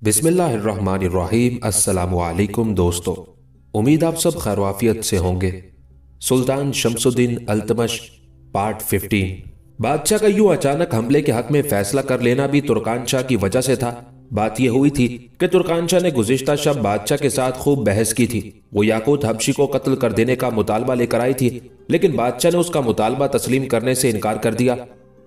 बिसमीम दोस्तों उम्मीद आप सब खैरवाफियत से होंगे सुल्तान शमसुद्दीन अल्तमश पार्ट 15 बादशाह का यूं अचानक हमले के हक में फैसला कर लेना भी तुर्कान शाह की वजह से था बात यह हुई थी कि तुर्कानशाह ने गुजशत शब बादशाह के साथ खूब बहस की थी वो याकूत हबशी को कत्ल कर देने का मुतालबा लेकर आई थी लेकिन बादशाह ने उसका मुतालबा तस्लीम करने से इनकार कर दिया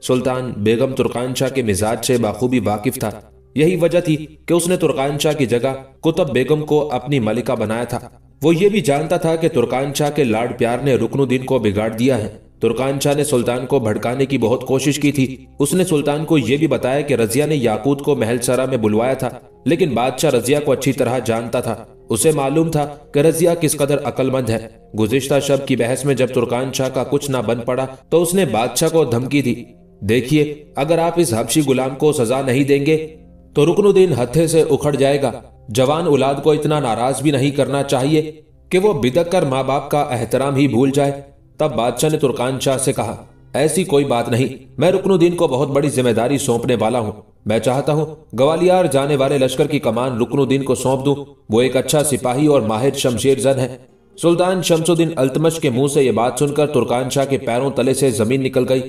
सुल्तान बेगम तुर्कानशाह के मिजाज से बाखूबी वाकिफ था यही वजह थी कि उसने तुर्कानशाह की जगह कुतुब बेगम को अपनी मलिका बनाया था वो ये भी जानता था कि तुर्कानशाह के लाड प्यार ने रुकनुद्दीन को बिगाड़ दिया है तुर्कान शाह ने सुल्तान को भड़काने की बहुत कोशिश की थी उसने सुल्तान को यह भी बताया कि रजिया ने याकूत को महलसरा में बुलवाया था लेकिन बादशाह रजिया को अच्छी तरह जानता था उसे मालूम था कि रजिया किस कदर अकलमंद है गुजश्ता शब की बहस में जब तुर्कान शाह का कुछ ना बन पड़ा तो उसने बादशाह को धमकी दी देखिए अगर आप इस हबशी गुलाम को सजा नहीं देंगे तो रुकनुद्दीन हथे से उखड़ जाएगा जवान औलाद को इतना नाराज भी नहीं करना चाहिए कि वो बिदक कर माँ बाप का एहतराम ही भूल जाए तब बादशाह ने तुर्कान शाह से कहा ऐसी कोई बात नहीं मैं रुकनुद्दीन को बहुत बड़ी जिम्मेदारी सौंपने वाला हूँ मैं चाहता हूँ ग्वालियर जाने वाले लश्कर की कमान रुकनुद्दीन को सौंप दू वो एक अच्छा सिपाही और माहिर शमशेर जन है सुल्तान शमसुद्दीन अल्तमश के मुंह से ये बात सुनकर तुर्कान शाह के पैरों तले से जमीन निकल गई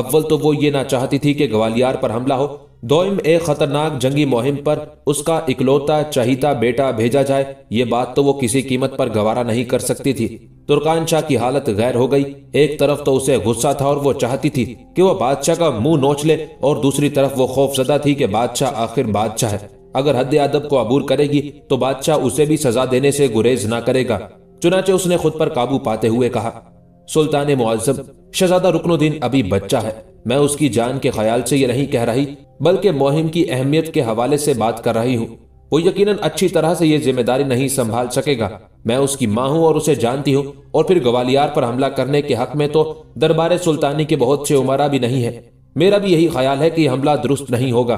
अव्वल तो वो ये ना चाहती थी कि ग्वालियर पर हमला हो दोइम एक खतरनाक जंगी मुहिम पर उसका इकलौता चहिता बेटा भेजा जाए ये बात तो वो किसी कीमत पर गवारा नहीं कर सकती थी तुर्कान शाह की हालत गैर हो गई एक तरफ तो उसे गुस्सा था और वो चाहती थी कि वो बादशाह का मुंह नोच ले और दूसरी तरफ वो खौफ सदा थी कि बादशाह आखिर बादशाह है अगर हद अदब को अबूर करेगी तो बादशाह उसे भी सजा देने से गुरेज ना करेगा चुनाचे उसने खुद पर काबू पाते हुए कहा सुल्तान मुआजम शहजादा रुकनुद्दीन अभी बच्चा है मैं उसकी जान के ख्याल से ये नहीं कह रही बल्कि मुहिम की अहमियत के हवाले से बात कर रही हूँ वो यकीनन अच्छी तरह से ये जिम्मेदारी नहीं संभाल सकेगा मैं उसकी माँ हूँ और उसे जानती हूँ और फिर ग्वालियर पर हमला करने के हक में तो दरबार सुल्तानी के बहुत से उमरा भी नहीं है मेरा भी यही ख्याल है कि हमला दुरुस्त नहीं होगा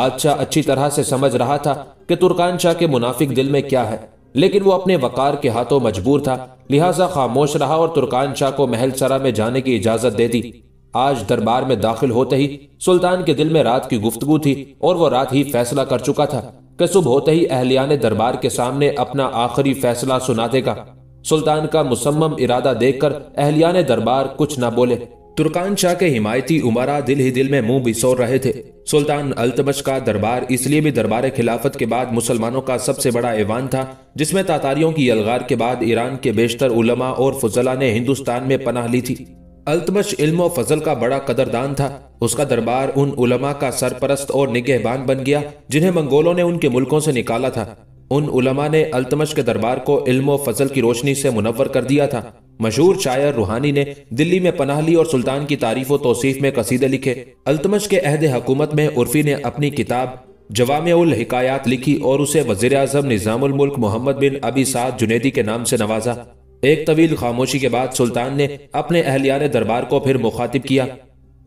बादशाह अच्छी तरह से समझ रहा था कि तुर्कान शाह के मुनाफिक दिल में क्या है लेकिन वो अपने वकार के हाथों मजबूर था लिहाजा खामोश रहा और तुर्कान शाह को महल सरा में जाने की इजाजत दे दी आज दरबार में दाखिल होते ही सुल्तान के दिल में रात की गुफ्तगु थी और वो रात ही फैसला कर चुका था कि सुबह होते ही अहलियान दरबार के सामने अपना आखिरी फैसला सुना देगा सुल्तान का मुसम्म इरादा देखकर अहलियान दरबार कुछ न बोले तुर्कान शाह के हिमायती उमारा दिल ही दिल में मुंह बिसोर रहे थे सुल्तान अल्तमश का दरबार इसलिए भी दरबार खिलाफत के बाद मुसलमानों का सबसे बड़ा ऐवान था जिसमें तातारियों की यलगार के बाद ईरान के बेशतर उलमा और फजला ने हिंदुस्तान में पनाह ली थी अल्तमश इल्म फजल का बड़ा कदरदान था उसका दरबार उन उलमा का सरपरस्त और निगहबान बन गया जिन्हें मंगोलों ने उनके मुल्कों से निकाला था उन उलमा ने अल्तमश के दरबार को इल्म फजल की रोशनी से मुनवर कर दिया था मशहूर शायर रूहानी ने दिल्ली में पनाह ली और सुल्तान की तारीफ तोसीफ में कसीदे लिखे अल्तमश के अहद हकूमत में उर्फी ने अपनी किताब जवाम उल हिकायात लिखी और उसे वजीर अजम निज़ामुल मुल्क मोहम्मद बिन अबी साद जुनेदी के नाम से नवाजा एक तवील खामोशी के बाद सुल्तान ने अपने अहलियान दरबार को फिर मुखातिब किया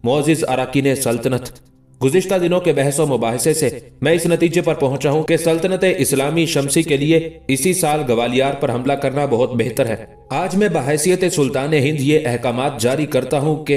मोजिज ने सल्तनत गुजशत दिनों के बहस मुबासे से मैं इस नतीजे पर पहुंचा हूं कि सल्तनत इस्लामी शमसी के लिए इसी साल ग्वालियर पर हमला करना बहुत बेहतर है आज मैं बहसीत सुल्तान हिंद ये अहकाम जारी करता हूं कि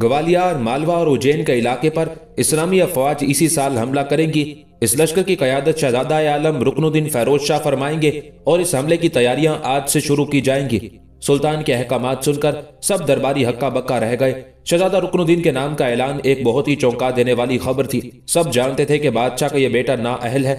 ग्वालियर मालवा और उज्जैन के इलाके पर इस्लामी अफवाज इसी साल हमला करेंगी इस लश्कर की क्यादत शहजादा आलम रुकनुद्दीन फैरोज शाह फरमाएंगे और इस हमले की तैयारियां आज से शुरू की जाएंगी सुल्तान के अहकाम सुनकर सब दरबारी हक्का बक्का रह गए शहजादा रुकनुद्दीन के नाम का ऐलान एक बहुत ही चौंका देने वाली खबर थी सब जानते थे कि बादशाह का यह बेटा ना अहल है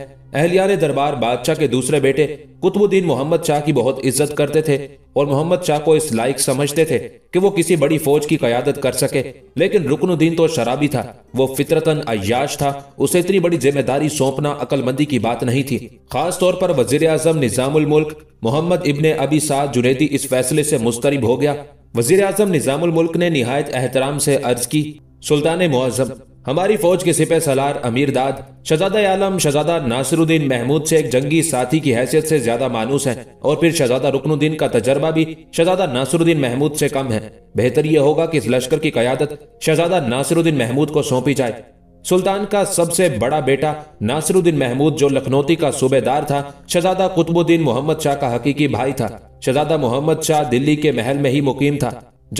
ने दरबार बादशाह के दूसरे बेटे कुतुबुद्दीन मोहम्मद शाह की बहुत इज्जत करते थे और मोहम्मद शाह को इस लायक समझते थे कि वो किसी बड़ी फौज की कयादत कर सके लेकिन रुकनुद्दीन तो शराबी था वो फितरतन अयाश था उसे इतनी बड़ी जिम्मेदारी सौंपना अकलमंदी की बात नहीं थी खास तौर पर वजीर अजम निजामुल मुल्क मोहम्मद इबन अबी साद जुनेदी इस फैसले से मुस्तरब हो गया वजीर अजम निज़ामुल्क ने नहायत एहतराम से अर्ज की सुल्तान मुआजम हमारी फौज के सिपह सलार अमीर दाद शहजादा आलम शजादा नासरुद्दीन महमूद से एक जंगी साथी की हैसियत से ज्यादा मानूस है और फिर शहजादा रुकनुद्दीन का तजर्बा भी शहजादा नासरुद्दीन महमूद से कम है बेहतर यह होगा कि इस लश्कर की क्यादत शजादा नासरुद्दीन महमूद को सौंपी जाए सुल्तान का सबसे बड़ा बेटा नासरुद्दीन महमूद जो लखनौती का सूबेदार था शहजादा कुतुबुद्दीन मोहम्मद शाह का हकीकी भाई था शहजादा मोहम्मद शाह दिल्ली के महल में ही मुकीम था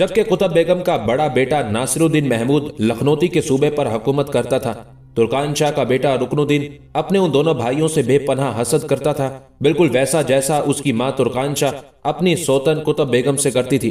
जबकि कुतब बेगम का बड़ा बेटा नासिरुद्दीन महमूद लखनौती के सूबे पर हुकूमत करता था तुर्कान शाह का बेटा रुकनुद्दीन अपने उन दोनों भाइयों से बेपनाह हसद करता था बिल्कुल वैसा जैसा उसकी माँ तुर्कान शाह अपनी सोतन कुतब बेगम से करती थी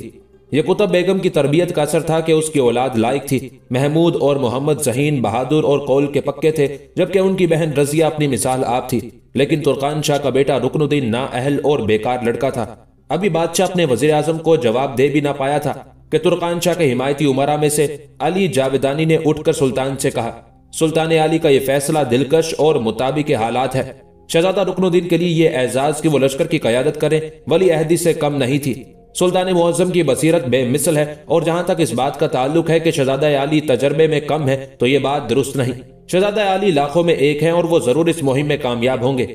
ये कुतब बेगम की तरबियत का असर था कि उसकी औलाद लायक थी महमूद और मोहम्मद जहीन बहादुर और कौल के पक्के थे जबकि उनकी बहन रजिया अपनी मिसाल आप थी लेकिन तुर्कान शाह का बेटा रुकनुद्दीन नाअहल और बेकार लड़का था अभी बादशाह अपने वजीर आजम को जवाब दे भी ना पाया था कि तुर्कान शाह के हिमायती उमरा में से अली जावेदानी ने उठकर सुल्तान से कहा सुल्तान अली का यह फैसला दिलकश और मुताबिक हालात है शहजादा रुकनुद्दीन के लिए ये एजाज की वो लश्कर की क्यादत करें वली अहदी से कम नहीं थी सुल्तान मुआजम की बसीरत बेमिसल है और जहाँ तक इस बात का ताल्लुक है कि शहजादा अली तजर्बे में कम है तो ये बात दुरुस्त नहीं शहजादा अली लाखों में एक है और वो जरूर इस मुहिम में कामयाब होंगे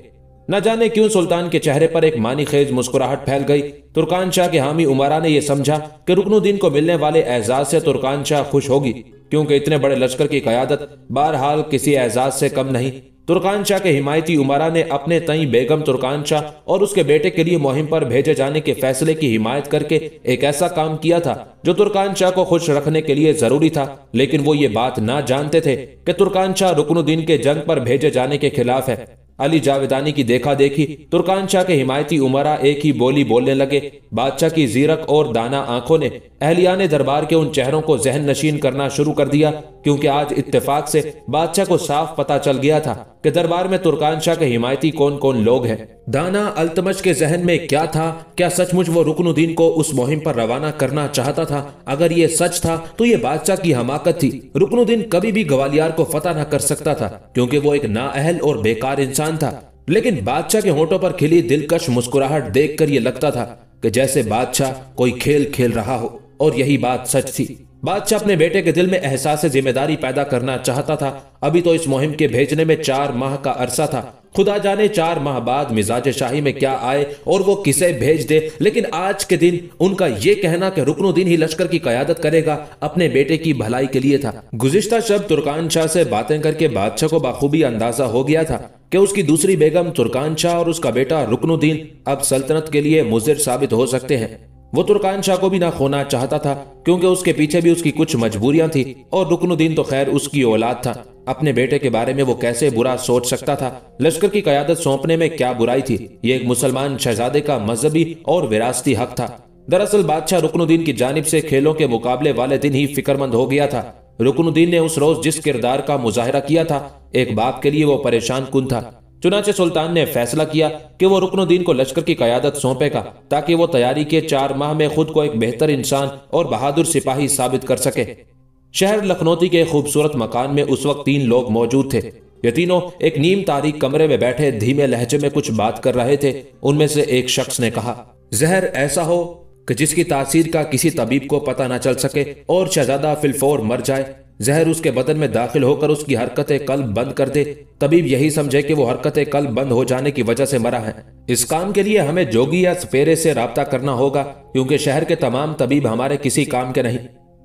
न जाने क्यों सुल्तान के चेहरे पर एक मानी खेज मुस्कुराहट फैल गई तुर्कान शाह के हामी उमरा ने यह समझा कि रुकनुद्दीन को मिलने वाले एजाज से तुर्कान शाह खुश होगी क्योंकि इतने बड़े लश्कर की क्यादत बहरहाल किसी एजाज से कम नहीं तुर्कान शाह के हिमायती उमरा ने अपने तई बेगम तुर्कान शाह और उसके बेटे के लिए मुहिम पर भेजे जाने के फैसले की हिमायत करके एक ऐसा काम किया था जो तुर्कान शाह को खुश रखने के लिए जरूरी था लेकिन वो ये बात ना जानते थे कि तुर्कान शाह रुकनुद्दीन के जंग पर भेजे जाने के खिलाफ है अली जावेदानी की देखा देखी तुर्कान शाह के हिमायती उमरा एक ही बोली बोलने लगे बादशाह की जीरक और दाना आंखों ने अहलिया ने दरबार के उन चेहरों को जहन नशीन करना शुरू कर दिया क्योंकि आज इत्तेफाक से बादशाह को साफ पता चल गया था कि दरबार में तुर्कान शाह के हिमायती कौन कौन लोग हैं दाना अल्तमश के जहन में क्या था क्या सचमुच वो रुकनुद्दीन को उस मुहिम पर रवाना करना चाहता था अगर ये सच था तो ये बादशाह की हमाकत थी रुकनुद्दीन कभी भी ग्वालियर को फतह न कर सकता था क्योंकि वो एक नाअहल और बेकार इंसान इंसान था लेकिन बादशाह के होटो पर खिली दिलकश मुस्कुराहट देखकर यह लगता था कि जैसे बादशाह कोई खेल खेल रहा हो और यही बात सच थी बादशाह अपने बेटे के दिल में एहसास जिम्मेदारी पैदा करना चाहता था अभी तो इस मुहिम के भेजने में चार माह का अरसा था खुदा जाने चार माह बाद मिजाज शाही में क्या आए और वो किसे भेज दे लेकिन आज के दिन उनका ये कहना कि रुकनुद्दीन ही लश्कर की कयादत करेगा अपने बेटे की भलाई के लिए था गुजश्ता शब तुर्कान शाह से बातें करके बादशाह को बाखूबी अंदाजा हो गया था कि उसकी दूसरी बेगम तुर्कान शाह और उसका बेटा रुकनुद्दीन अब सल्तनत के लिए मुजिर साबित हो सकते हैं वो तुर्कान शाह को भी ना खोना चाहता था क्योंकि उसके पीछे भी उसकी कुछ मजबूरियां थी और रुकनुद्दीन तो खैर उसकी औलाद था अपने बेटे के बारे में वो कैसे बुरा सोच सकता था लश्कर की कयादत सौंपने में क्या बुराई थी ये एक मुसलमान शहजादे का मजहबी और विरासती हक था दरअसल बादशाह रुकनुद्दीन की जानब से खेलों के मुकाबले वाले दिन ही फिक्रमंद हो गया था रुकनुद्दीन ने उस रोज जिस किरदार का मुजाहरा किया था एक बाप के लिए वो परेशान कुन था चुनाचे सुल्तान ने फैसला किया कि वो रुकनुद्दीन को लश्कर की क्यादत सौंपेगा ताकि वो तैयारी के चार माह में खुद को एक बेहतर इंसान और बहादुर सिपाही साबित कर सके शहर लखनौती के खूबसूरत मकान में उस वक्त तीन लोग मौजूद थे ये तीनों एक नीम तारीख कमरे में बैठे धीमे लहजे में कुछ बात कर रहे थे उनमें से एक शख्स ने कहा जहर ऐसा हो कि जिसकी तासीर का किसी तबीब को पता न चल सके और शहजादा फिलफोर मर जाए जहर उसके बदन में दाखिल होकर उसकी हरकत कल बंद कर दे तबीब यही समझे कि वो हरकत कल बंद हो जाने की वजह से मरा है इस काम के लिए हमें जोगी या सफेरे से रबता करना होगा क्योंकि शहर के तमाम तबीब हमारे किसी काम के नहीं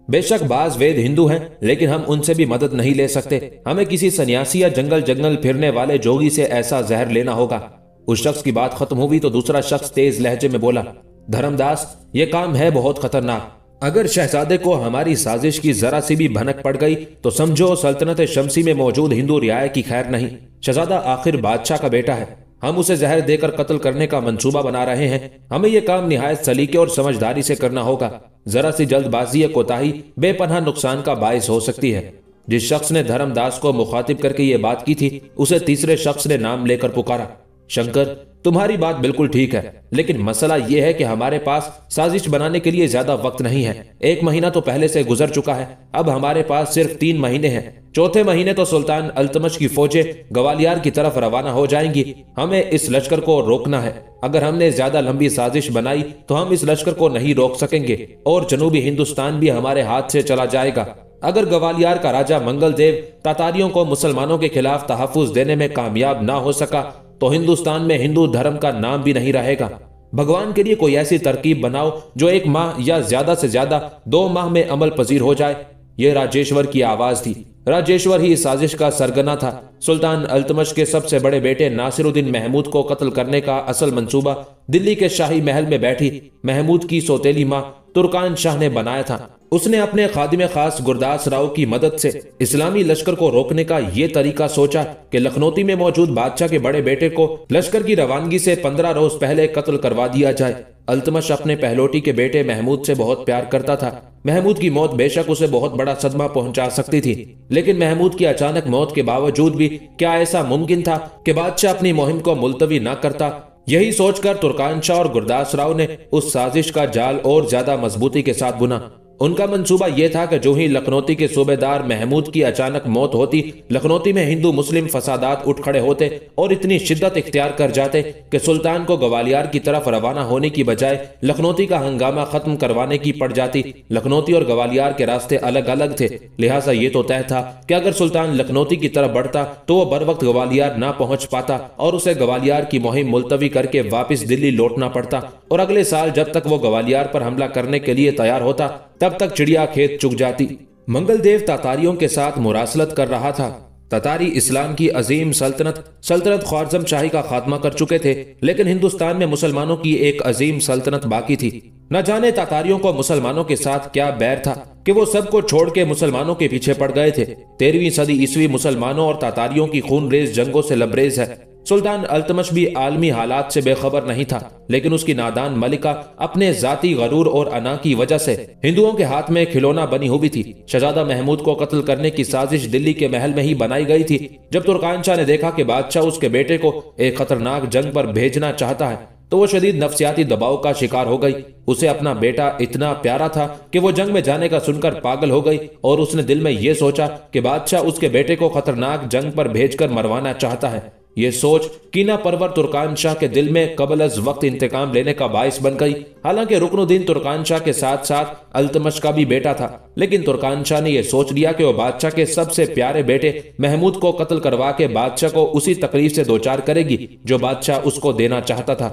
बेशक बाज वेद हिंदू हैं लेकिन हम उनसे भी मदद नहीं ले सकते हमें किसी सन्यासी या जंगल जंगल फिरने वाले जोगी से ऐसा जहर लेना होगा उस शख्स की बात खत्म हुई तो दूसरा शख्स तेज लहजे में बोला धर्मदास ये काम है बहुत खतरनाक अगर शहजादे को हमारी साजिश की जरा सी भी भनक पड़ गई तो समझो सल्तनत शमसी में मौजूद हिंदू रियाय की खैर नहीं शहजादा आखिर बादशाह का बेटा है हम उसे जहर देकर कत्ल करने का मंसूबा बना रहे हैं हमें यह काम निहायत सलीके और समझदारी से करना होगा जरा सी जल्दबाजी या कोताही बेपनाह नुकसान का बायस हो सकती है जिस शख्स ने धर्मदास को मुखातिब करके ये बात की थी उसे तीसरे शख्स ने नाम लेकर पुकारा शंकर तुम्हारी बात बिल्कुल ठीक है लेकिन मसला ये है कि हमारे पास साजिश बनाने के लिए ज्यादा वक्त नहीं है एक महीना तो पहले से गुजर चुका है अब हमारे पास सिर्फ तीन महीने हैं चौथे महीने तो सुल्तान अल्तमश की फौजें ग्वालियर की तरफ रवाना हो जाएंगी हमें इस लश्कर को रोकना है अगर हमने ज्यादा लंबी साजिश बनाई तो हम इस लश्कर को नहीं रोक सकेंगे और जनूबी हिंदुस्तान भी हमारे हाथ से चला जाएगा अगर ग्वालियर का राजा मंगल देव तातारियों को मुसलमानों के खिलाफ तहफुज देने में कामयाब ना हो सका तो हिंदुस्तान में हिंदू धर्म का नाम भी नहीं रहेगा भगवान के लिए कोई ऐसी तरकीब बनाओ जो एक माह या ज्यादा से ज्यादा दो माह में अमल पजीर हो जाए यह राजेश्वर की आवाज थी राजेश्वर ही साजिश का सरगना था सुल्तान अल्तमश के सबसे बड़े बेटे नासिरुद्दीन महमूद को कत्ल करने का असल मंसूबा दिल्ली के शाही महल में बैठी महमूद की सोतेली माँ तुर्कान शाह ने बनाया था उसने अपने खादिम खास गुरदास राव की मदद से इस्लामी लश्कर को रोकने का ये तरीका सोचा कि लखनौती में मौजूद बादशाह के बड़े बेटे को लश्कर की रवानगी से पंद्रह रोज पहले कत्ल करवा दिया जाए अल्तमश अपने पहलोटी के बेटे महमूद से बहुत प्यार करता था महमूद की मौत बेशक उसे बहुत बड़ा सदमा पहुंचा सकती थी लेकिन महमूद की अचानक मौत के बावजूद भी क्या ऐसा मुमकिन था कि बादशाह अपनी मुहिम को मुलतवी न करता यही सोचकर तुर्कान शाह और गुरदास राव ने उस साजिश का जाल और ज्यादा मजबूती के साथ बुना उनका मंसूबा यह था कि जो ही लखनौती के सूबेदार महमूद की अचानक मौत होती लखनौती में हिंदू मुस्लिम फसादात उठ खड़े होते और इतनी शिद्दत इख्तियार कर जाते कि सुल्तान को ग्वालियर की तरफ रवाना होने की बजाय लखनौती का हंगामा खत्म करवाने की पड़ जाती लखनौती और ग्वालियर के रास्ते अलग अलग थे लिहाजा ये तो तय था कि अगर सुल्तान लखनौती की तरफ बढ़ता तो वह बर वक्त ग्वालियर ना पहुंच पाता और उसे ग्वालियर की मुहिम मुलतवी करके वापिस दिल्ली लौटना पड़ता और अगले साल जब तक वो ग्वालियर पर हमला करने के लिए तैयार होता तब तब तक चिड़िया खेत चुक जाती मंगलदेव तातारियों के साथ मुरासलत कर रहा था ततारी इस्लाम की अजीम सल्तनत सल्तनत ख्वारजम शाही का खात्मा कर चुके थे लेकिन हिंदुस्तान में मुसलमानों की एक अजीम सल्तनत बाकी थी न जाने तातारियों को मुसलमानों के साथ क्या बैर था कि वो सबको छोड़ के मुसलमानों के पीछे पड़ गए थे तेरहवीं सदी ईस्वी मुसलमानों और तातारियों की खून रेज जंगों से लबरेज है सुल्तान अल्तमश भी आलमी हालात से बेखबर नहीं था लेकिन उसकी नादान मलिका अपने जाती गरूर और अना की वजह से हिंदुओं के हाथ में खिलौना बनी हुई थी शहजादा महमूद को कत्ल करने की साजिश दिल्ली के महल में ही बनाई गई थी जब तुर्कान शाह ने देखा कि बादशाह उसके बेटे को एक खतरनाक जंग पर भेजना चाहता है तो वो शदीद नफसियाती दबाव का शिकार हो गई उसे अपना बेटा इतना प्यारा था कि वो जंग में जाने का सुनकर पागल हो गई और उसने दिल में ये सोचा कि बादशाह उसके बेटे को खतरनाक जंग पर भेजकर मरवाना चाहता है ये सोच कीना परवर तुर्कान शाह के दिल में कबल अज वक्त इंतकाम लेने का बायस बन गई हालांकि रुकनुद्दीन तुर्कान शाह के साथ साथ अल्तमश का भी बेटा था लेकिन तुर्कान शाह ने यह सोच लिया कि वह बादशाह के सबसे प्यारे बेटे महमूद को कत्ल करवा के बादशाह को उसी तकलीफ से चार करेगी जो बादशाह उसको देना चाहता था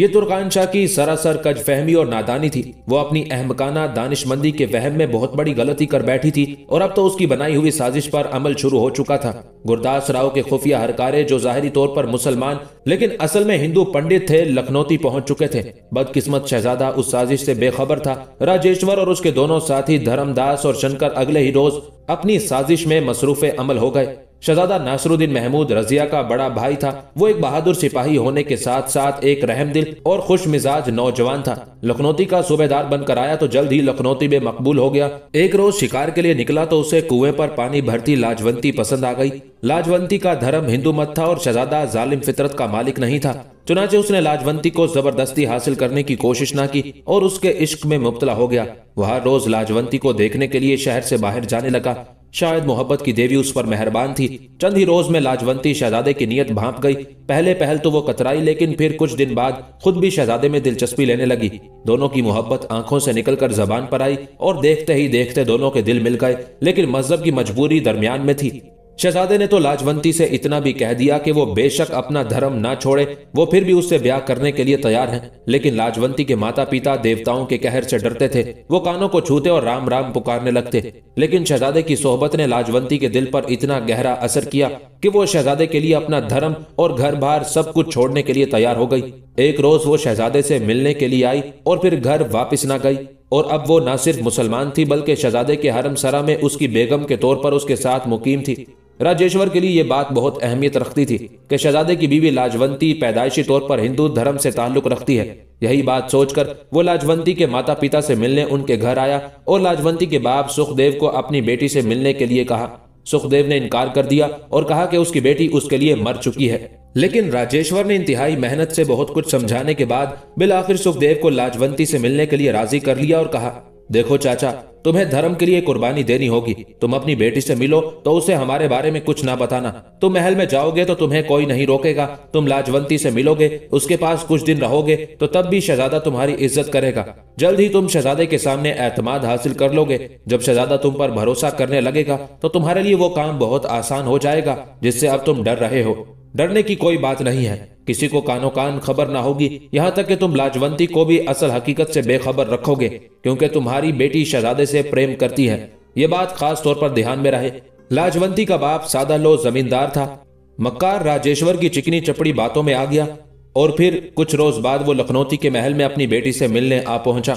ये तुर्कान शाह की सरासर कज फहमी और नादानी थी वो अपनी अहमकाना दानिशमंदी के वहम में बहुत बड़ी गलती कर बैठी थी और अब तो उसकी बनाई हुई साजिश पर अमल शुरू हो चुका था गुरदास राव के खुफिया हरकारे जो जाहरी तौर पर मुसलमान लेकिन असल में हिंदू पंडित थे लखनौती पहुंच चुके थे बदकिस्मत शहजादा उस साजिश से बेखबर था राजेश्वर और उसके दोनों साथी धर्मदास और शंकर अगले ही रोज अपनी साजिश में मसरूफ अमल हो गए शहजादा नासरुद्दीन महमूद रजिया का बड़ा भाई था वो एक बहादुर सिपाही होने के साथ साथ एक रहमदिल और खुश मिजाज नौजवान था लखनौती का सूबेदार बनकर आया तो जल्द ही लखनौती में मकबूल हो गया एक रोज शिकार के लिए निकला तो उसे कुएं पर पानी भरती लाजवंती पसंद आ गई लाजवंती का धर्म हिंदू मत था और शहजादा जालिम फितरत का मालिक नहीं था चुनाचे उसने लाजवंती को जबरदस्ती हासिल करने की कोशिश ना की और उसके इश्क में मुबतला हो गया वह रोज लाजवंती को देखने के लिए शहर से बाहर जाने लगा शायद मोहब्बत की देवी उस पर मेहरबान थी चंद ही रोज में लाजवंती शहजादे की नीयत भाप गई पहले पहल तो वो कतराई लेकिन फिर कुछ दिन बाद खुद भी शहजादे में दिलचस्पी लेने लगी दोनों की मोहब्बत आंखों से निकलकर जबान पर आई और देखते ही देखते दोनों के दिल मिल गए लेकिन मजहब की मजबूरी दरमियान में थी शहजादे ने तो लाजवंती से इतना भी कह दिया कि वो बेशक अपना धर्म ना छोड़े वो फिर भी उससे ब्याह करने के लिए तैयार हैं लेकिन लाजवंती के माता पिता देवताओं के कहर से डरते थे वो कानों को छूते और राम राम पुकारने लगते लेकिन शहजादे की सोहबत ने लाजवंती के दिल पर इतना गहरा असर किया कि वो शहजादे के लिए अपना धर्म और घर बार सब कुछ छोड़ने के लिए तैयार हो गई एक रोज वो शहजादे से मिलने के लिए आई और फिर घर वापिस ना गई और अब वो ना सिर्फ मुसलमान थी बल्कि शहजादे के हरम सरा में उसकी बेगम के तौर पर उसके साथ मुकीम थी राजेश्वर के लिए यह बात बहुत अहमियत रखती थी कि शहजादे की बीवी लाजवंती पैदाइशी तौर पर हिंदू धर्म से ताल्लुक रखती है यही बात सोचकर वो लाजवंती के माता पिता से मिलने उनके घर आया और लाजवंती के बाप सुखदेव को अपनी बेटी से मिलने के लिए कहा सुखदेव ने इनकार कर दिया और कहा कि उसकी बेटी उसके लिए मर चुकी है लेकिन राजेश्वर ने इंतहाई मेहनत से बहुत कुछ समझाने के बाद बिल आखिर सुखदेव को लाजवंती से मिलने के लिए राजी कर लिया और कहा देखो चाचा तुम्हें धर्म के लिए कुर्बानी देनी होगी तुम अपनी बेटी से मिलो तो उसे हमारे बारे में कुछ ना बताना तुम महल में जाओगे तो तुम्हें कोई नहीं रोकेगा तुम लाजवंती से मिलोगे उसके पास कुछ दिन रहोगे तो तब भी शहजादा तुम्हारी इज्जत करेगा जल्द ही तुम शहजादे के सामने एतमाद हासिल कर लोगे जब शहजादा तुम पर भरोसा करने लगेगा तो तुम्हारे लिए वो काम बहुत आसान हो जाएगा जिससे अब तुम डर रहे हो डरने की कोई बात नहीं है किसी को कानो कान खबर ना होगी यहाँ तक कि तुम लाजवंती को भी असल हकीकत से बेखबर रखोगे क्योंकि तुम्हारी बेटी शहजादे से प्रेम करती है ये बात खास तौर पर ध्यान में रहे लाजवंती का बाप सादा लो जमींदार था मक्कार राजेश्वर की चिकनी चपड़ी बातों में आ गया और फिर कुछ रोज बाद वो लखनौती के महल में अपनी बेटी से मिलने आ पहुंचा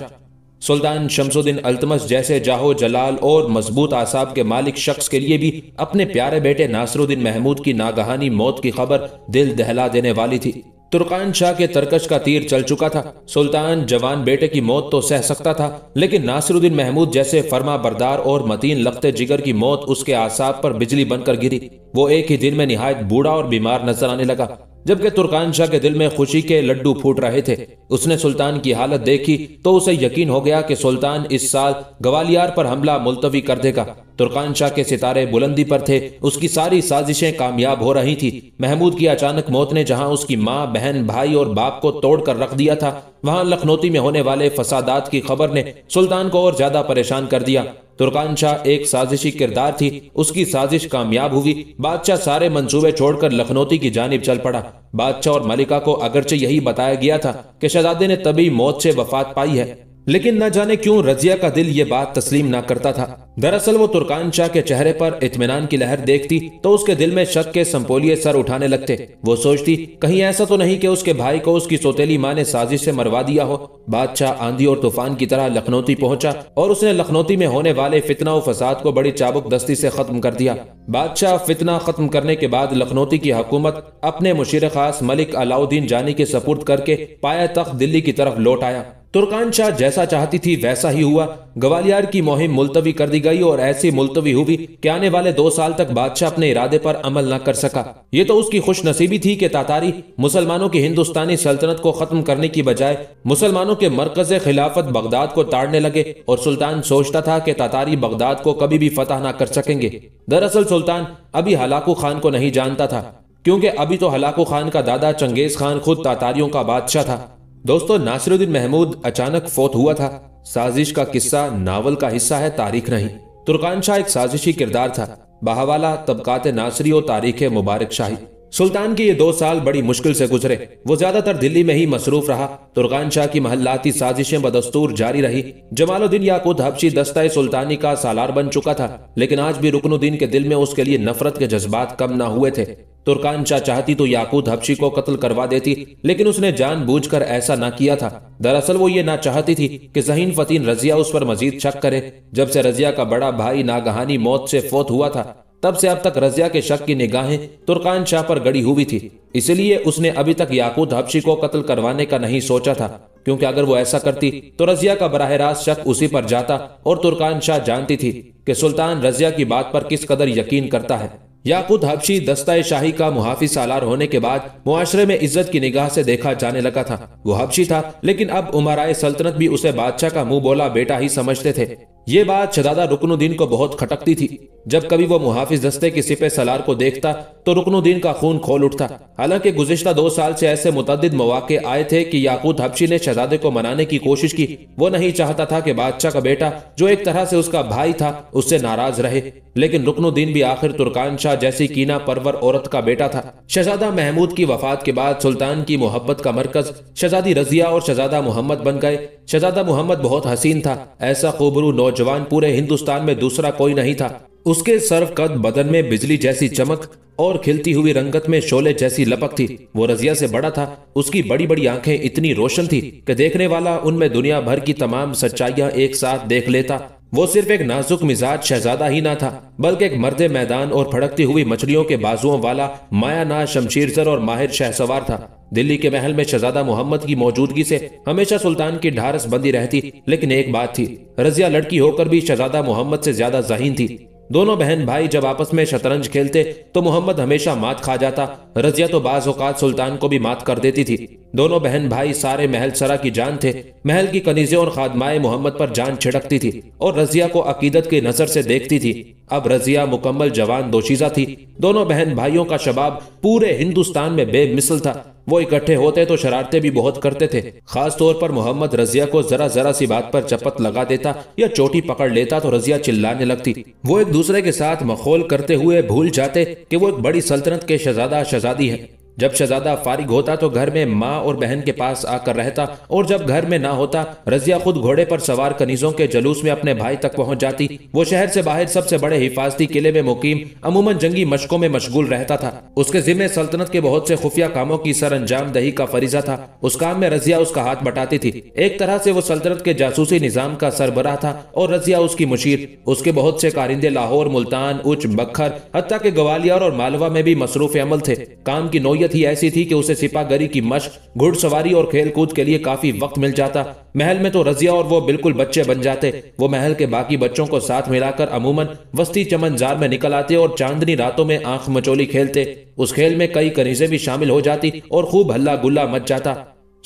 सुल्तान शमसुद्दीन अल्तमस जैसे जाहो जलाल और मजबूत आसाब के मालिक शख्स के लिए भी अपने प्यारे बेटे नासरुद्दीन महमूद की नागहानी मौत की खबर दिल दहला देने वाली थी तुर्कान शाह के तरकश का तीर चल चुका था सुल्तान जवान बेटे की मौत तो सह सकता था लेकिन नासिरुद्दीन महमूद जैसे फर्मा बरदार और मतीन लगते जिगर की मौत उसके आसाब पर बिजली बनकर गिरी वो एक ही दिन में निहायत बूढ़ा और बीमार नजर आने लगा जबकि तुर्कान शाह के दिल में खुशी के लड्डू फूट रहे थे उसने सुल्तान की हालत देखी तो उसे यकीन हो गया कि सुल्तान इस साल ग्वालियर पर हमला मुलतवी कर देगा तुर्कान शाह के सितारे बुलंदी पर थे उसकी सारी साजिशें कामयाब हो रही थी महमूद की अचानक मौत ने जहां उसकी माँ बहन भाई और बाप को तोड़कर रख दिया था वहां लखनौती में होने वाले फसादात की खबर ने सुल्तान को और ज्यादा परेशान कर दिया तुर्कान शाह एक साजिशी किरदार थी उसकी साजिश कामयाब हुई बादशाह सारे मंसूबे छोड़कर लखनौती की जानब चल पड़ा बादशाह और मलिका को अगरचे यही बताया गया था कि शहजादे ने तभी मौत से वफात पाई है लेकिन न जाने क्यों रजिया का दिल ये बात तस्लीम ना करता था दरअसल वो तुर्कान शाह के चेहरे पर इतमान की लहर देखती तो उसके दिल में शक के संपोलिए सर उठाने लगते वो सोचती कहीं ऐसा तो नहीं कि उसके भाई को उसकी सोतेली माँ ने साजिश से मरवा दिया हो बादशाह आंधी और तूफान की तरह लखनौती पहुँचा और उसने लखनौती में होने वाले फितना और फसाद को बड़ी चाबुक दस्ती ऐसी खत्म कर दिया बादशाह फितना खत्म करने के बाद लखनौती की हुकूमत अपने मुशीर खास मलिक अलाउद्दीन जानी के सपुर्द करके पाया तख्त दिल्ली की तरफ लौट आया तुर्कान शाह जैसा चाहती थी वैसा ही हुआ ग्वालियर की मुहिम मुलतवी कर दी गई और ऐसी मुलतवी हुई कि आने वाले दो साल तक बादशाह अपने इरादे पर अमल न कर सका ये तो उसकी खुशनसीबी थी कि तातारी मुसलमानों की हिंदुस्तानी सल्तनत को खत्म करने की बजाय मुसलमानों के मरकज खिलाफत बगदाद को ताड़ने लगे और सुल्तान सोचता था कि तातारी बगदाद को कभी भी फतह न कर सकेंगे दरअसल सुल्तान अभी हलाकू खान को नहीं जानता था क्योंकि अभी तो हलाकू खान का दादा चंगेज खान खुद तातारियों का बादशाह था दोस्तों नासिरुद्दीन महमूद अचानक फोत हुआ था साजिश का किस्सा नावल का हिस्सा है तारीख नहीं तुर्कान शाह एक साजिशी किरदार था बहावाला तबकात नासरी और तारीख मुबारक शाही सुल्तान के ये दो साल बड़ी मुश्किल से गुजरे वो ज्यादातर दिल्ली में ही मसरूफ रहा तुर्कान शाह की महल्लाती साजिशें बदस्तूर जारी रही जमालुद्दीन याकूत हबशी दस्ताए सुल्तानी का सालार बन चुका था लेकिन आज भी रुकनुद्दीन के दिल में उसके लिए नफरत के जज्बात कम ना हुए थे तुर्कान शाह चाहती तो याकूत हबशी को कत्ल करवा देती लेकिन उसने कर ऐसा ना किया था दरअसल वो ये ना चाहती थी कि जहीन फतीन रजिया उस पर मजीद शक करे जब से रजिया का बड़ा भाई नागहानी मौत से फोत हुआ था तब से अब तक रजिया के शक की निगाहें तुर्कान शाह पर गड़ी हुई थी इसलिए उसने अभी तक याकूत हबशी को कत्ल करवाने का नहीं सोचा था क्योंकि अगर वो ऐसा करती तो रजिया का बराह रास्त शक उसी पर जाता और तुर्कान शाह जानती थी कि सुल्तान रजिया की बात पर किस कदर यकीन करता है याकूत हबशी दस्ताए शाही का मुहाफिज सालार होने के बाद मुआरे में इज्जत की निगाह से देखा जाने लगा था वो हबशी था लेकिन अब उमराए सल्तनत भी उसे बादशाह का मुंह बोला बेटा ही समझते थे ये बात शदादा रुकनुद्दीन को बहुत खटकती थी जब कभी वो मुहाफिज दस्ते की सिपे सलार को देखता तो रुकनुद्दीन का खून खोल उठता हालांकि गुजशत दो साल से ऐसे मुतद मौाक़े आए थे कि याकूत हबशी ने शहजादे को मनाने की कोशिश की वो नहीं चाहता था कि बादशाह का बेटा जो एक तरह से उसका भाई था उससे नाराज रहे लेकिन रुकनुद्दीन भी आखिर तुर्कान शाह बादशाह जैसी कीना परवर औरत का बेटा था शहजादा महमूद की वफात के बाद सुल्तान की मोहब्बत का मरकज शहजादी रजिया और शहजादा मोहम्मद बन गए शहजादा मोहम्मद बहुत हसीन था ऐसा खूबरू नौजवान पूरे हिंदुस्तान में दूसरा कोई नहीं था उसके सर्व कद बदन में बिजली जैसी चमक और खिलती हुई रंगत में शोले जैसी लपक थी वो रजिया से बड़ा था उसकी बड़ी बड़ी आंखें इतनी रोशन थी कि देखने वाला उनमें दुनिया भर की तमाम सच्चाइयां एक साथ देख लेता वो सिर्फ एक नाजुक मिजाज शहजादा ही ना था बल्कि एक मर्द मैदान और फड़कती हुई मछलियों के बाजुओं वाला मायाना शमशीर सर और माहिर शहसवार था दिल्ली के महल में शहजादा मोहम्मद की मौजूदगी से हमेशा सुल्तान की ढारस बंदी रहती लेकिन एक बात थी रजिया लड़की होकर भी शहजादा मोहम्मद से ज्यादा जहीन थी दोनों बहन भाई जब आपस में शतरंज खेलते तो मोहम्मद हमेशा मात खा जाता रजिया तो बाज औकात सुल्तान को भी मात कर देती थी दोनों बहन भाई सारे महल सरा की जान थे महल की कनीजे और खादमाए मोहम्मद पर जान छिड़कती थी और रजिया को अकीदत की नजर से देखती थी अब रजिया मुकम्मल जवान दोशीजा थी दोनों बहन भाइयों का शबाब पूरे हिंदुस्तान में बेमिसल था वो इकट्ठे होते तो शरारते भी बहुत करते थे खास तौर पर मोहम्मद रजिया को जरा जरा सी बात पर चपत लगा देता या चोटी पकड़ लेता तो रजिया चिल्लाने लगती वो एक दूसरे के साथ मखोल करते हुए भूल जाते कि वो एक बड़ी सल्तनत के शहजादा शहजादी है जब शहजादा फारिग होता तो घर में माँ और बहन के पास आकर रहता और जब घर में ना होता रजिया खुद घोड़े पर सवार कनीजों के जलूस में अपने भाई तक पहुँच जाती वो शहर से बाहर सबसे बड़े हिफाजती किले में मुकीम अमूमन जंगी मशकों में मशगूल रहता था उसके जिम्मे सल्तनत के बहुत से खुफिया कामों की सर अंजाम दही का फरीजा था उस काम में रजिया उसका हाथ बटाती थी एक तरह से वो सल्तनत के जासूसी निजाम का सरबराह था और रजिया उसकी मुशीर उसके बहुत से कारिंदे लाहौर मुल्तान उच बखर हती के ग्वालियर और मालवा में भी मसरूफ अमल थे काम की नोयत बोरियत ही ऐसी थी कि उसे सिपागरी की मश घुड़सवारी और खेलकूद के लिए काफी वक्त मिल जाता महल में तो रजिया और वो बिल्कुल बच्चे बन जाते वो महल के बाकी बच्चों को साथ मिलाकर अमूमन वस्ती चमनजार में निकल आते और चांदनी रातों में आंख मचोली खेलते उस खेल में कई कनीजें भी शामिल हो जाती और खूब हल्ला गुल्ला मच जाता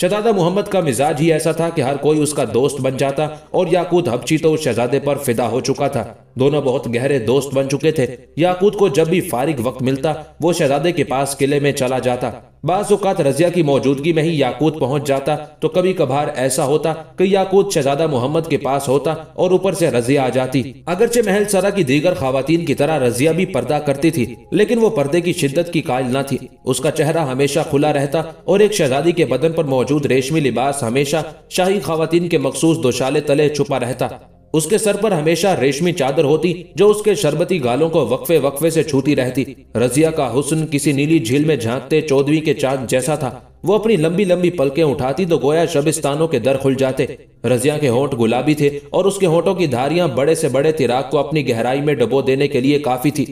शहजादा मोहम्मद का मिजाज ही ऐसा था कि हर कोई उसका दोस्त बन जाता और याकूत हबची तो उस शहजादे पर फिदा हो चुका था दोनों बहुत गहरे दोस्त बन चुके थे याकूत को जब भी फारिग वक्त मिलता वो शहजादे के पास किले में चला जाता बात रजिया की मौजूदगी में ही याकूत पहुंच जाता तो कभी कभार ऐसा होता कि याकूत शहजादा मोहम्मद के पास होता और ऊपर से रजिया आ जाती अगरचे महल सरा की दीगर खातन की तरह रजिया भी पर्दा करती थी लेकिन वो पर्दे की शिद्दत की कायल न थी उसका चेहरा हमेशा खुला रहता और एक शहजादी के बदन पर मौजूद रेशमी लिबास हमेशा शाही खातन के मखसूस दोशाले तले छुपा रहता उसके सर पर हमेशा रेशमी चादर होती जो उसके शरबती गालों को वक्फे वक्फे से छूती रहती रजिया का हुसन किसी नीली झील में झांकते चौदवी के चांद जैसा था वो अपनी लंबी लंबी पलकें उठाती तो गोया शबिस्तानों के दर खुल जाते रजिया के होंठ गुलाबी थे और उसके होंठों की धारियां बड़े से बड़े तिराक को अपनी गहराई में डबो देने के लिए काफी थी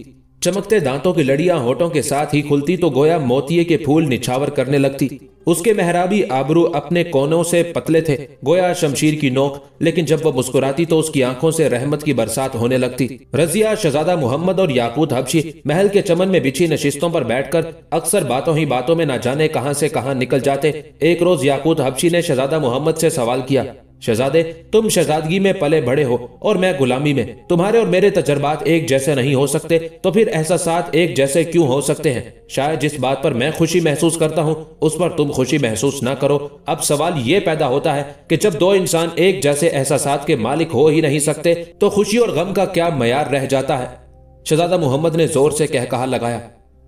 चमकते दांतों की लड़िया होठों के साथ ही खुलती तो गोया मोतिये के फूल निछावर करने लगती उसके मेहराबी आबरू अपने कोनों से पतले थे गोया शमशीर की नोक लेकिन जब वह मुस्कुराती तो उसकी आंखों से रहमत की बरसात होने लगती रजिया शहजादा मोहम्मद और याकूत हबशी महल के चमन में बिछी नशिस्तों पर बैठकर अक्सर बातों ही बातों में न जाने कहां से कहां निकल जाते एक रोज याकूत हबशी ने शहजादा मोहम्मद से सवाल किया शहजादे तुम शहजादगी में पले बड़े हो और मैं गुलामी में तुम्हारे और मेरे तजर्बात एक जैसे नहीं हो सकते तो फिर एहसासात एक जैसे क्यों हो सकते हैं शायद जिस बात पर मैं खुशी महसूस करता हूँ उस पर तुम खुशी महसूस ना करो अब सवाल ये पैदा होता है कि जब दो इंसान एक जैसे एहसासात के मालिक हो ही नहीं सकते तो खुशी और गम का क्या मैार रह जाता है शहजादा मोहम्मद ने जोर से कह कहा लगाया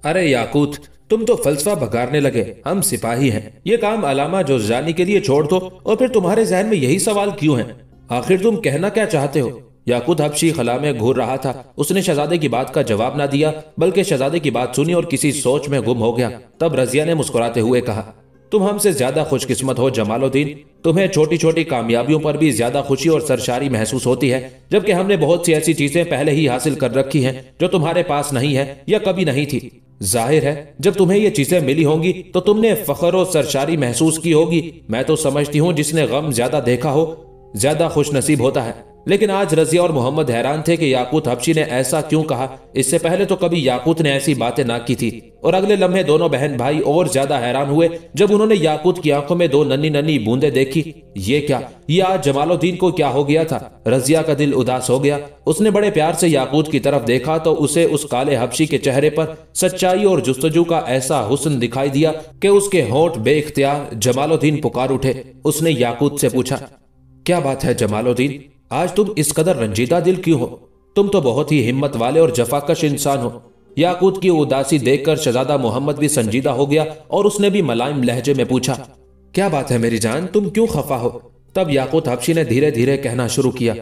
अरे याकूत तुम तो फलसफा बगाड़ने लगे हम सिपाही हैं ये काम अलामा जानी के लिए छोड़ दो और फिर तुम्हारे जहन में यही सवाल क्यों है आखिर तुम कहना क्या चाहते हो याकूत हबशी खला में घूर रहा था उसने शहजादे की बात का जवाब ना दिया बल्कि शहजादे की बात सुनी और किसी सोच में गुम हो गया तब रजिया ने मुस्कुराते हुए कहा तुम हमसे ज्यादा खुशकिस्मत हो जमालुद्दीन तुम्हें छोटी छोटी कामयाबियों पर भी ज्यादा खुशी और सरशारी महसूस होती है जबकि हमने बहुत सी ऐसी चीजें पहले ही हासिल कर रखी हैं जो तुम्हारे पास नहीं है या कभी नहीं थी जाहिर है जब तुम्हें ये चीजें मिली होंगी तो तुमने फखर और सरशारी महसूस की होगी मैं तो समझती हूँ जिसने गम ज्यादा देखा हो ज्यादा खुश नसीब होता है लेकिन आज रजिया और मोहम्मद हैरान थे कि याकूत हफ्शी ने ऐसा क्यों कहा इससे पहले तो कभी याकूत ने ऐसी बातें ना की थी और अगले लम्हे दोनों बहन भाई और ज्यादा हैरान हुए जब उन्होंने याकूत की आंखों में दो नन्नी नन्नी बूंदे देखी ये क्या ये आज जमालुद्दीन को क्या हो गया था रजिया का दिल उदास हो गया उसने बड़े प्यार से याकूत की तरफ देखा तो उसे उस काले हफ्शी के चेहरे पर सच्चाई और जुस्तजू का ऐसा हुसन दिखाई दिया कि उसके होठ बेख्तियार जमालुद्दीन पुकार उठे उसने याकूत से पूछा क्या बात है जमालुद्दीन आज तुम इस कदर रंजीदा दिल क्यों हो तुम तो बहुत ही हिम्मत वाले और जफाकश इंसान हो याकूत की उदासी देखकर शजादा मोहम्मद भी संजीदा हो गया और उसने भी मलायम लहजे में पूछा क्या बात है मेरी जान तुम क्यों खफा हो तब याकूत हबशी ने धीरे धीरे कहना शुरू किया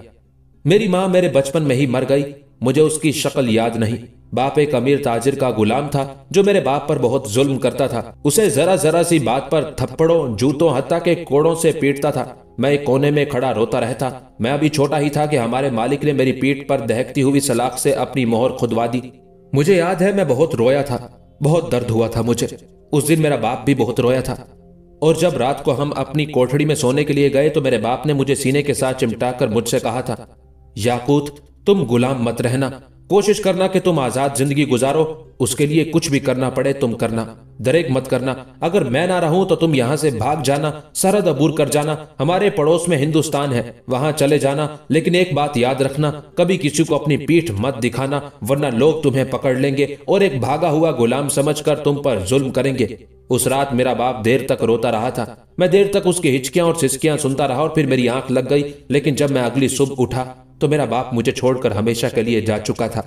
मेरी माँ मेरे बचपन में ही मर गई मुझे उसकी शक्ल याद नहीं बाप एक अमीर ताजिर का गुलाम था जो मेरे बाप पर बहुत जुल्म करता था उसे जरा जरा सी बात पर थप्पड़ों जूतों हत्या के कोड़ों से पीटता था मैं एक कोने में खड़ा रोता रहता मैं अभी छोटा ही था कि हमारे मालिक ने मेरी पीठ पर दहकती हुई सलाख से अपनी मोहर खुदवा दी मुझे याद है मैं बहुत रोया था बहुत दर्द हुआ था मुझे उस दिन मेरा बाप भी बहुत रोया था और जब रात को हम अपनी कोठड़ी में सोने के लिए गए तो मेरे बाप ने मुझे सीने के साथ चिमटा कर मुझसे कहा था याकूत तुम गुलाम मत रहना कोशिश करना कि तुम आजाद जिंदगी गुजारो उसके लिए कुछ भी करना पड़े तुम करना दरेक मत करना अगर मैं ना रहूं तो तुम यहाँ से भाग जाना सरहद अबूर कर जाना हमारे पड़ोस में हिंदुस्तान है वहां चले जाना लेकिन एक बात याद रखना कभी किसी को अपनी पीठ मत दिखाना वरना लोग तुम्हें पकड़ लेंगे और एक भागा हुआ गुलाम समझकर तुम पर जुल्म करेंगे उस रात मेरा बाप देर तक रोता रहा था मैं देर तक उसकी हिचकियां और सिसकियां सुनता रहा और फिर मेरी आंख लग गई लेकिन जब मैं अगली सुबह उठा तो मेरा बाप मुझे छोड़कर हमेशा के लिए जा चुका था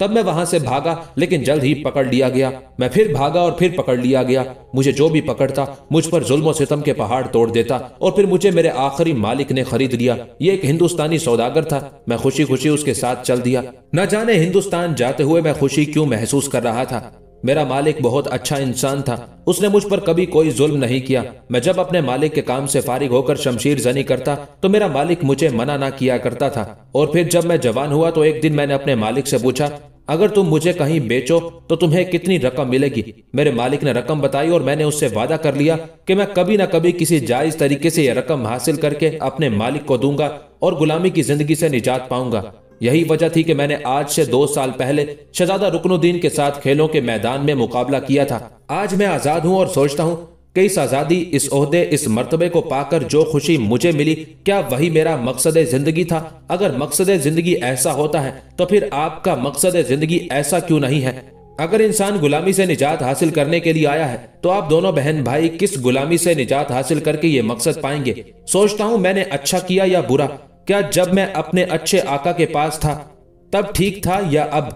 तब मैं वहां से भागा लेकिन जल्द ही पकड़ लिया गया मैं फिर भागा और फिर पकड़ लिया गया मुझे जो भी पकड़ता मुझ पर जुल्म सितम के पहाड़ तोड़ देता और फिर मुझे मेरे आखिरी मालिक ने खरीद लिया ये एक हिंदुस्तानी सौदागर था मैं खुशी खुशी उसके साथ चल दिया न जाने हिंदुस्तान जाते हुए मैं खुशी क्यों महसूस कर रहा था मेरा मालिक बहुत अच्छा इंसान था उसने मुझ पर कभी कोई जुल्म नहीं किया मैं जब अपने मालिक के काम से फारिग होकर शमशीर जनी करता तो मेरा मालिक मुझे मना ना किया करता था और फिर जब मैं जवान हुआ तो एक दिन मैंने अपने मालिक से पूछा अगर तुम मुझे कहीं बेचो तो तुम्हें कितनी रकम मिलेगी मेरे मालिक ने रकम बताई और मैंने उससे वादा कर लिया कि मैं कभी ना कभी किसी जायज तरीके से यह रकम हासिल करके अपने मालिक को दूंगा और गुलामी की जिंदगी से निजात पाऊंगा यही वजह थी कि मैंने आज से दो साल पहले शहजादा रुकनुद्दीन के साथ खेलों के मैदान में मुकाबला किया था आज मैं आजाद हूँ और सोचता हूँ कि इस आज़ादी इस ओहदे इस मरतबे को पाकर जो खुशी मुझे मिली क्या वही मेरा मकसद ज़िंदगी था अगर मकसद ज़िंदगी ऐसा होता है तो फिर आपका मकसद ज़िंदगी ऐसा क्यों नहीं है अगर इंसान गुलामी से निजात हासिल करने के लिए आया है तो आप दोनों बहन भाई किस गुलामी से निजात हासिल करके ये मकसद पाएंगे सोचता हूँ मैंने अच्छा किया या बुरा क्या जब मैं अपने अच्छे आका के पास था तब ठीक था या अब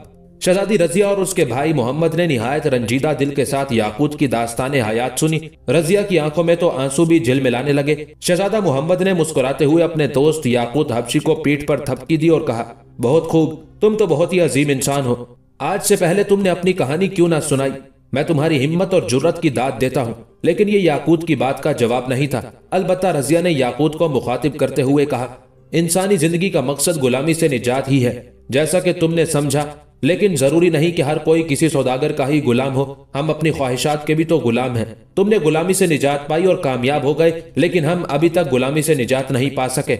शहजादी रजिया और उसके भाई मोहम्मद ने निहायत रंजीदा दिल के साथ याकूत की दास्तान हयात सुनी रजिया की आंखों में तो आंसू भी झिल मिलाने लगे शहजादा मोहम्मद ने मुस्कुराते हुए अपने दोस्त याकूत हबशी को पीठ पर थपकी दी और कहा बहुत खूब तुम तो बहुत ही अजीम इंसान हो आज से पहले तुमने अपनी कहानी क्यों ना सुनाई मैं तुम्हारी हिम्मत और जुर्रत की दाद देता हूँ लेकिन ये याकूत की बात का जवाब नहीं था अलबत्ता रजिया ने याकूत को मुखातिब करते हुए कहा इंसानी जिंदगी का मकसद गुलामी से निजात ही है जैसा कि तुमने समझा लेकिन जरूरी नहीं कि हर कोई किसी सौदागर का ही गुलाम हो हम अपनी ख्वाहिशात के भी तो गुलाम हैं तुमने गुलामी से निजात पाई और कामयाब हो गए लेकिन हम अभी तक गुलामी से निजात नहीं पा सके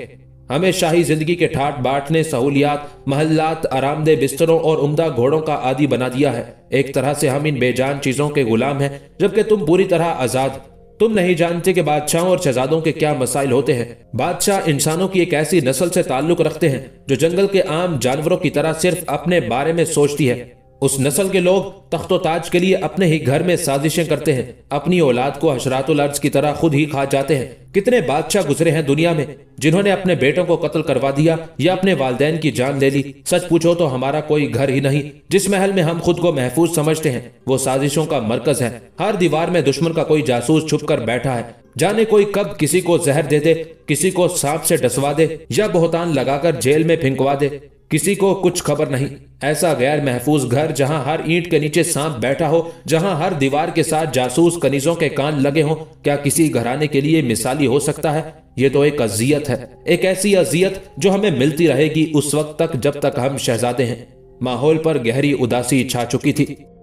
हमें शाही जिंदगी के ठाट बाटने सहूलियात महल्लात आरामदेह बिस्तरों और उमदा घोड़ों का आदि बना दिया है एक तरह से हम इन बेजान चीजों के गुलाम हैं जबकि तुम पूरी तरह आजाद तुम नहीं जानते कि बादशाहों और शहजादों के क्या मसाइल होते हैं बादशाह इंसानों की एक ऐसी नस्ल से ताल्लुक रखते हैं जो जंगल के आम जानवरों की तरह सिर्फ अपने बारे में सोचती है उस नस्ल के लोग तख्तो ताज के लिए अपने ही घर में साजिशें करते हैं अपनी औलाद को हशरातुल अर्ज की तरह खुद ही खा जाते हैं कितने बादशाह गुजरे हैं दुनिया में जिन्होंने अपने बेटों को कत्ल करवा दिया या अपने वाले की जान ले ली सच पूछो तो हमारा कोई घर ही नहीं जिस महल में हम खुद को महफूज समझते हैं वो साजिशों का मरकज है हर दीवार में दुश्मन का कोई जासूस छुप कर बैठा है जाने कोई कब किसी को जहर दे दे किसी को सांप से डसवा दे या बहुतान लगाकर जेल में फेंकवा दे किसी को कुछ खबर नहीं ऐसा गैर महफूज घर जहां हर ईंट के नीचे सांप बैठा हो जहां हर दीवार के साथ जासूस कनीजों के कान लगे हों क्या किसी घराने के लिए मिसाली हो सकता है ये तो एक अजियत है एक ऐसी अजियत जो हमें मिलती रहेगी उस वक्त तक जब तक हम शहजादे हैं माहौल पर गहरी उदासी छा चुकी थी